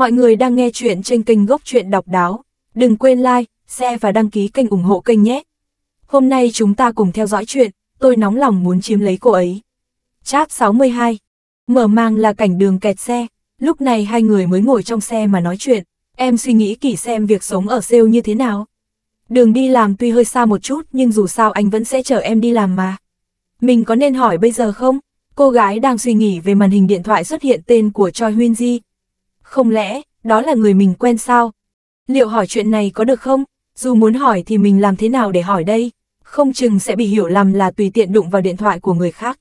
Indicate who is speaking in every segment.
Speaker 1: Mọi người đang nghe chuyện trên kênh Gốc Chuyện Đọc Đáo. Đừng quên like, share và đăng ký kênh ủng hộ kênh nhé. Hôm nay chúng ta cùng theo dõi chuyện, tôi nóng lòng muốn chiếm lấy cô ấy. Cháp 62. Mở mang là cảnh đường kẹt xe, lúc này hai người mới ngồi trong xe mà nói chuyện. Em suy nghĩ kỹ xem việc sống ở siêu như thế nào. Đường đi làm tuy hơi xa một chút nhưng dù sao anh vẫn sẽ chở em đi làm mà. Mình có nên hỏi bây giờ không? Cô gái đang suy nghĩ về màn hình điện thoại xuất hiện tên của Choi Huyên Ji, không lẽ, đó là người mình quen sao? Liệu hỏi chuyện này có được không? Dù muốn hỏi thì mình làm thế nào để hỏi đây? Không chừng sẽ bị hiểu lầm là tùy tiện đụng vào điện thoại của người khác.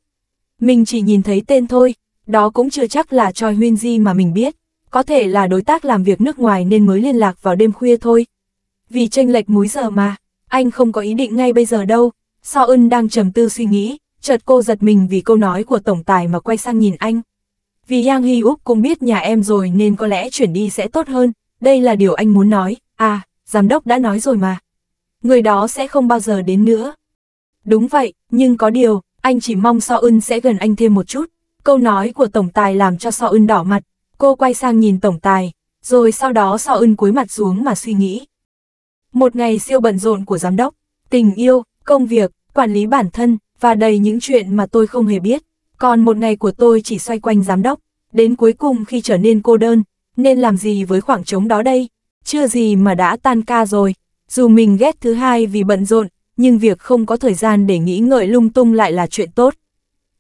Speaker 1: Mình chỉ nhìn thấy tên thôi, đó cũng chưa chắc là Choi Huyên Di mà mình biết. Có thể là đối tác làm việc nước ngoài nên mới liên lạc vào đêm khuya thôi. Vì tranh lệch múi giờ mà, anh không có ý định ngay bây giờ đâu. So Ân đang trầm tư suy nghĩ, chợt cô giật mình vì câu nói của tổng tài mà quay sang nhìn anh vì Yang Hi Úc cũng biết nhà em rồi nên có lẽ chuyển đi sẽ tốt hơn, đây là điều anh muốn nói, à, giám đốc đã nói rồi mà. Người đó sẽ không bao giờ đến nữa. Đúng vậy, nhưng có điều, anh chỉ mong So Ưn sẽ gần anh thêm một chút. Câu nói của Tổng Tài làm cho So Ưn đỏ mặt, cô quay sang nhìn Tổng Tài, rồi sau đó So Ưn cúi mặt xuống mà suy nghĩ. Một ngày siêu bận rộn của giám đốc, tình yêu, công việc, quản lý bản thân, và đầy những chuyện mà tôi không hề biết. Còn một ngày của tôi chỉ xoay quanh giám đốc, đến cuối cùng khi trở nên cô đơn, nên làm gì với khoảng trống đó đây? Chưa gì mà đã tan ca rồi, dù mình ghét thứ hai vì bận rộn, nhưng việc không có thời gian để nghĩ ngợi lung tung lại là chuyện tốt.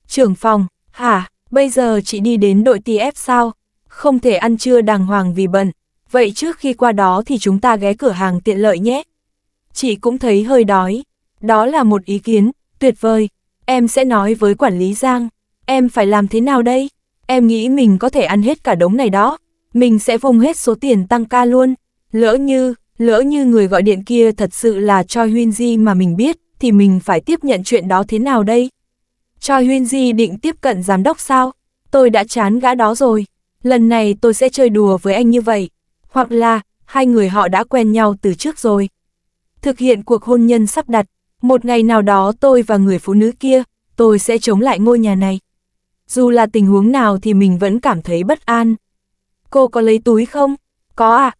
Speaker 1: Trưởng phòng, hả, bây giờ chị đi đến đội TF sao? Không thể ăn trưa đàng hoàng vì bận, vậy trước khi qua đó thì chúng ta ghé cửa hàng tiện lợi nhé. Chị cũng thấy hơi đói, đó là một ý kiến, tuyệt vời, em sẽ nói với quản lý Giang. Em phải làm thế nào đây? Em nghĩ mình có thể ăn hết cả đống này đó. Mình sẽ vung hết số tiền tăng ca luôn. Lỡ như, lỡ như người gọi điện kia thật sự là Choi Huyên Ji mà mình biết, thì mình phải tiếp nhận chuyện đó thế nào đây? Choi Huyên Ji định tiếp cận giám đốc sao? Tôi đã chán gã đó rồi. Lần này tôi sẽ chơi đùa với anh như vậy. Hoặc là, hai người họ đã quen nhau từ trước rồi. Thực hiện cuộc hôn nhân sắp đặt, một ngày nào đó tôi và người phụ nữ kia, tôi sẽ chống lại ngôi nhà này dù là tình huống nào thì mình vẫn cảm thấy bất an. Cô có lấy túi không? Có à,